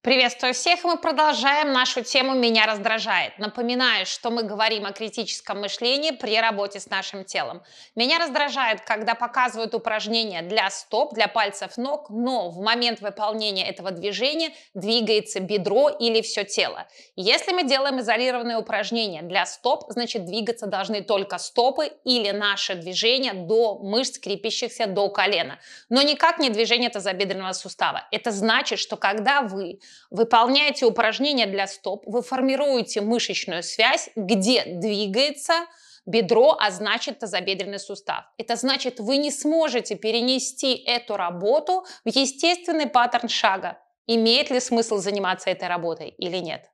Приветствую всех, мы продолжаем нашу тему «Меня раздражает». Напоминаю, что мы говорим о критическом мышлении при работе с нашим телом. Меня раздражает, когда показывают упражнения для стоп, для пальцев ног, но в момент выполнения этого движения двигается бедро или все тело. Если мы делаем изолированные упражнения для стоп, значит двигаться должны только стопы или наше движение до мышц, крепящихся до колена. Но никак не движение тазобедренного сустава. Это значит, что когда вы выполняете упражнения для стоп, вы формируете мышечную связь, где двигается бедро, а значит тазобедренный сустав. Это значит, вы не сможете перенести эту работу в естественный паттерн шага. Имеет ли смысл заниматься этой работой или нет?